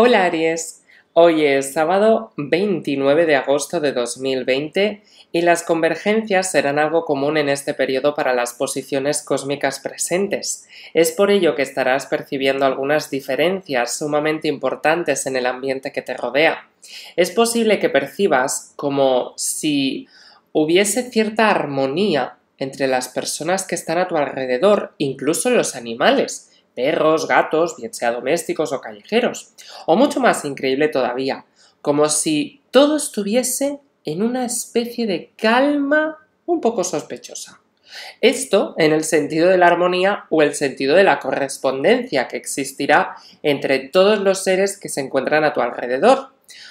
Hola Aries, hoy es sábado 29 de agosto de 2020 y las convergencias serán algo común en este periodo para las posiciones cósmicas presentes. Es por ello que estarás percibiendo algunas diferencias sumamente importantes en el ambiente que te rodea. Es posible que percibas como si hubiese cierta armonía entre las personas que están a tu alrededor, incluso los animales perros, gatos, bien sea domésticos o callejeros. O mucho más increíble todavía, como si todo estuviese en una especie de calma un poco sospechosa. Esto en el sentido de la armonía o el sentido de la correspondencia que existirá entre todos los seres que se encuentran a tu alrededor.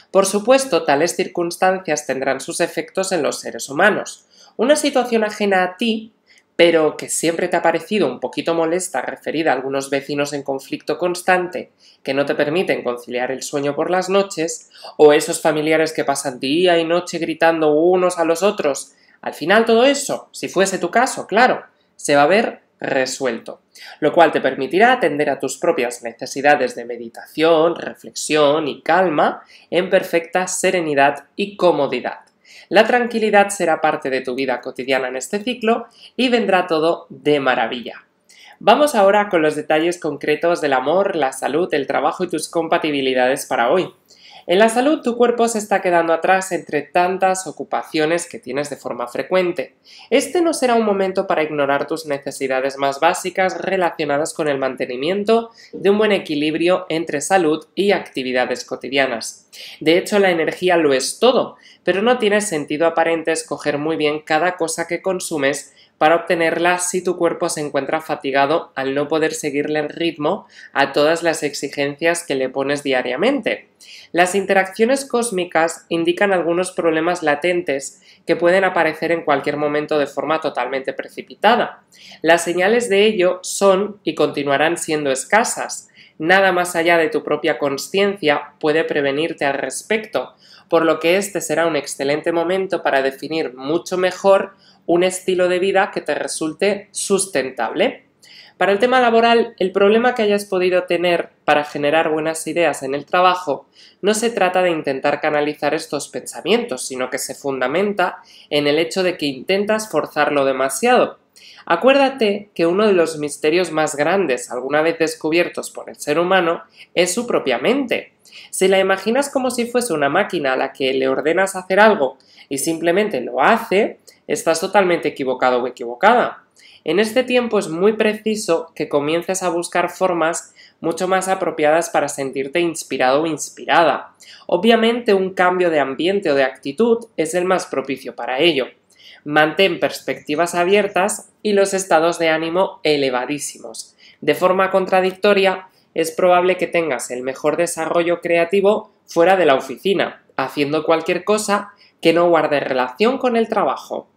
Por supuesto, tales circunstancias tendrán sus efectos en los seres humanos. Una situación ajena a ti pero que siempre te ha parecido un poquito molesta referida a algunos vecinos en conflicto constante que no te permiten conciliar el sueño por las noches, o esos familiares que pasan día y noche gritando unos a los otros, al final todo eso, si fuese tu caso, claro, se va a ver resuelto, lo cual te permitirá atender a tus propias necesidades de meditación, reflexión y calma en perfecta serenidad y comodidad. La tranquilidad será parte de tu vida cotidiana en este ciclo y vendrá todo de maravilla. Vamos ahora con los detalles concretos del amor, la salud, el trabajo y tus compatibilidades para hoy. En la salud tu cuerpo se está quedando atrás entre tantas ocupaciones que tienes de forma frecuente. Este no será un momento para ignorar tus necesidades más básicas relacionadas con el mantenimiento de un buen equilibrio entre salud y actividades cotidianas. De hecho, la energía lo es todo, pero no tiene sentido aparente escoger muy bien cada cosa que consumes para obtenerla, si tu cuerpo se encuentra fatigado al no poder seguirle el ritmo a todas las exigencias que le pones diariamente. Las interacciones cósmicas indican algunos problemas latentes que pueden aparecer en cualquier momento de forma totalmente precipitada. Las señales de ello son y continuarán siendo escasas, nada más allá de tu propia conciencia puede prevenirte al respecto, por lo que este será un excelente momento para definir mucho mejor un estilo de vida que te resulte sustentable. Para el tema laboral, el problema que hayas podido tener para generar buenas ideas en el trabajo no se trata de intentar canalizar estos pensamientos, sino que se fundamenta en el hecho de que intentas forzarlo demasiado. Acuérdate que uno de los misterios más grandes alguna vez descubiertos por el ser humano es su propia mente. Si la imaginas como si fuese una máquina a la que le ordenas hacer algo y simplemente lo hace, estás totalmente equivocado o equivocada. En este tiempo es muy preciso que comiences a buscar formas mucho más apropiadas para sentirte inspirado o inspirada. Obviamente un cambio de ambiente o de actitud es el más propicio para ello. Mantén perspectivas abiertas y los estados de ánimo elevadísimos. De forma contradictoria, es probable que tengas el mejor desarrollo creativo fuera de la oficina, haciendo cualquier cosa que no guarde relación con el trabajo.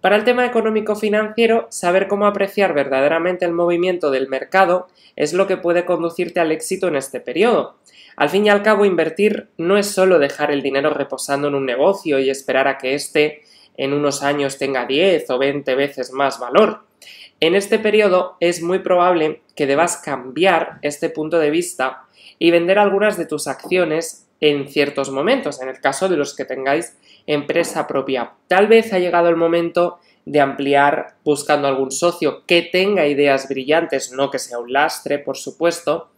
Para el tema económico-financiero, saber cómo apreciar verdaderamente el movimiento del mercado es lo que puede conducirte al éxito en este periodo. Al fin y al cabo, invertir no es solo dejar el dinero reposando en un negocio y esperar a que éste en unos años tenga 10 o 20 veces más valor. En este periodo es muy probable que debas cambiar este punto de vista y vender algunas de tus acciones en ciertos momentos, en el caso de los que tengáis empresa propia. Tal vez ha llegado el momento de ampliar buscando algún socio que tenga ideas brillantes, no que sea un lastre, por supuesto,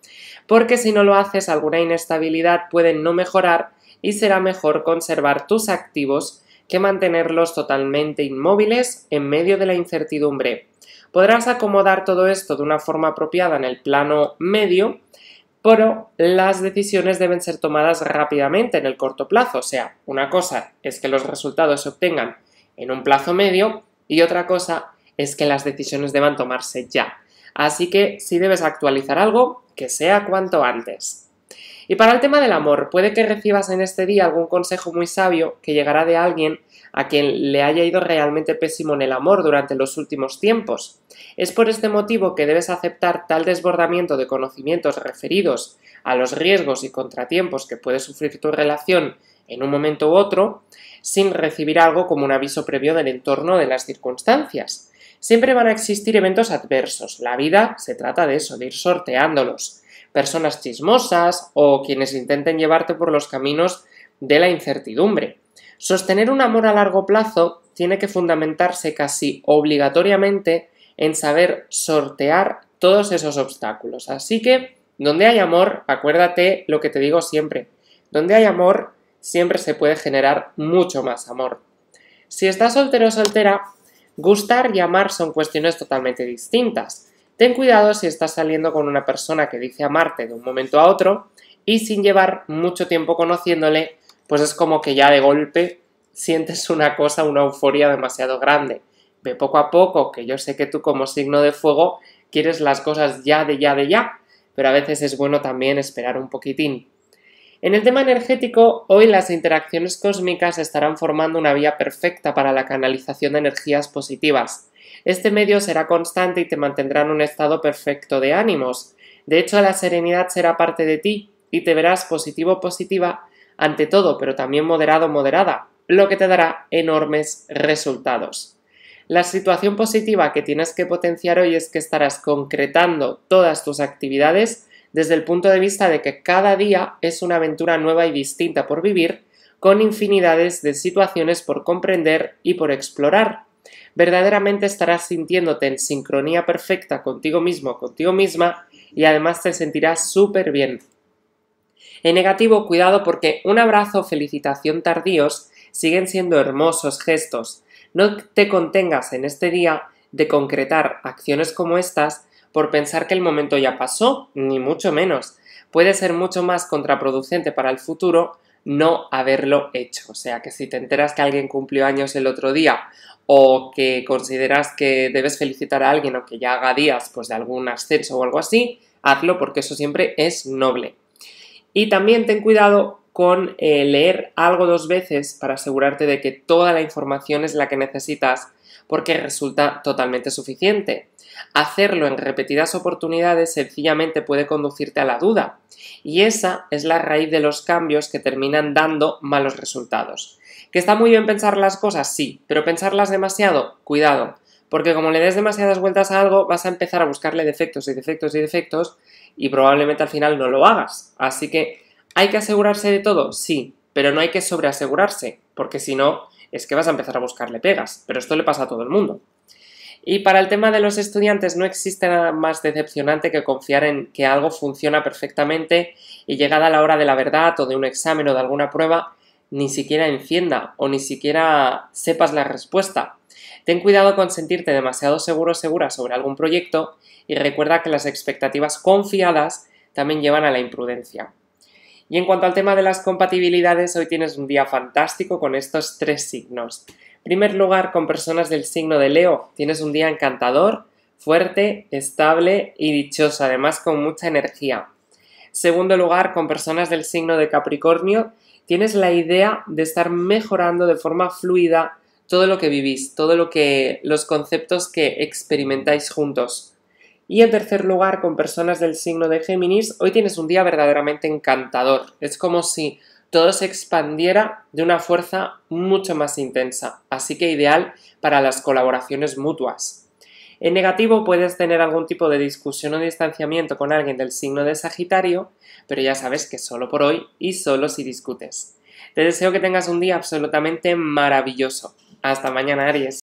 porque si no lo haces alguna inestabilidad puede no mejorar y será mejor conservar tus activos que mantenerlos totalmente inmóviles en medio de la incertidumbre. Podrás acomodar todo esto de una forma apropiada en el plano medio, pero las decisiones deben ser tomadas rápidamente en el corto plazo. O sea, una cosa es que los resultados se obtengan en un plazo medio y otra cosa es que las decisiones deban tomarse ya. Así que si debes actualizar algo, que sea cuanto antes. Y para el tema del amor, puede que recibas en este día algún consejo muy sabio que llegará de alguien a quien le haya ido realmente pésimo en el amor durante los últimos tiempos. Es por este motivo que debes aceptar tal desbordamiento de conocimientos referidos a los riesgos y contratiempos que puede sufrir tu relación en un momento u otro, sin recibir algo como un aviso previo del entorno de las circunstancias. Siempre van a existir eventos adversos. La vida se trata de eso, de ir sorteándolos personas chismosas o quienes intenten llevarte por los caminos de la incertidumbre. Sostener un amor a largo plazo tiene que fundamentarse casi obligatoriamente en saber sortear todos esos obstáculos. Así que, donde hay amor, acuérdate lo que te digo siempre, donde hay amor siempre se puede generar mucho más amor. Si estás soltero o soltera, gustar y amar son cuestiones totalmente distintas. Ten cuidado si estás saliendo con una persona que dice amarte de un momento a otro y sin llevar mucho tiempo conociéndole, pues es como que ya de golpe sientes una cosa, una euforia demasiado grande. Ve poco a poco, que yo sé que tú como signo de fuego quieres las cosas ya de ya de ya, pero a veces es bueno también esperar un poquitín. En el tema energético, hoy las interacciones cósmicas estarán formando una vía perfecta para la canalización de energías positivas. Este medio será constante y te mantendrá en un estado perfecto de ánimos. De hecho, la serenidad será parte de ti y te verás positivo positiva ante todo, pero también moderado moderada, lo que te dará enormes resultados. La situación positiva que tienes que potenciar hoy es que estarás concretando todas tus actividades desde el punto de vista de que cada día es una aventura nueva y distinta por vivir, con infinidades de situaciones por comprender y por explorar. Verdaderamente estarás sintiéndote en sincronía perfecta contigo mismo, contigo misma, y además te sentirás súper bien. En negativo, cuidado porque un abrazo o felicitación tardíos siguen siendo hermosos gestos. No te contengas en este día de concretar acciones como estas por pensar que el momento ya pasó, ni mucho menos. Puede ser mucho más contraproducente para el futuro no haberlo hecho. O sea, que si te enteras que alguien cumplió años el otro día o que consideras que debes felicitar a alguien o que ya haga días pues de algún ascenso o algo así, hazlo porque eso siempre es noble. Y también ten cuidado con eh, leer algo dos veces para asegurarte de que toda la información es la que necesitas porque resulta totalmente suficiente. Hacerlo en repetidas oportunidades sencillamente puede conducirte a la duda, y esa es la raíz de los cambios que terminan dando malos resultados. ¿Que está muy bien pensar las cosas? Sí, pero pensarlas demasiado, cuidado, porque como le des demasiadas vueltas a algo, vas a empezar a buscarle defectos y defectos y defectos, y probablemente al final no lo hagas. Así que, ¿hay que asegurarse de todo? Sí, pero no hay que sobreasegurarse, porque si no, es que vas a empezar a buscarle pegas, pero esto le pasa a todo el mundo. Y para el tema de los estudiantes no existe nada más decepcionante que confiar en que algo funciona perfectamente y llegada la hora de la verdad o de un examen o de alguna prueba, ni siquiera encienda o ni siquiera sepas la respuesta. Ten cuidado con sentirte demasiado seguro o segura sobre algún proyecto y recuerda que las expectativas confiadas también llevan a la imprudencia. Y en cuanto al tema de las compatibilidades, hoy tienes un día fantástico con estos tres signos. En primer lugar, con personas del signo de Leo, tienes un día encantador, fuerte, estable y dichoso, además con mucha energía. Segundo lugar, con personas del signo de Capricornio, tienes la idea de estar mejorando de forma fluida todo lo que vivís, todo lo que los conceptos que experimentáis juntos. Y en tercer lugar, con personas del signo de Géminis, hoy tienes un día verdaderamente encantador. Es como si todo se expandiera de una fuerza mucho más intensa, así que ideal para las colaboraciones mutuas. En negativo puedes tener algún tipo de discusión o distanciamiento con alguien del signo de Sagitario, pero ya sabes que solo por hoy y solo si discutes. Te deseo que tengas un día absolutamente maravilloso. Hasta mañana, Aries.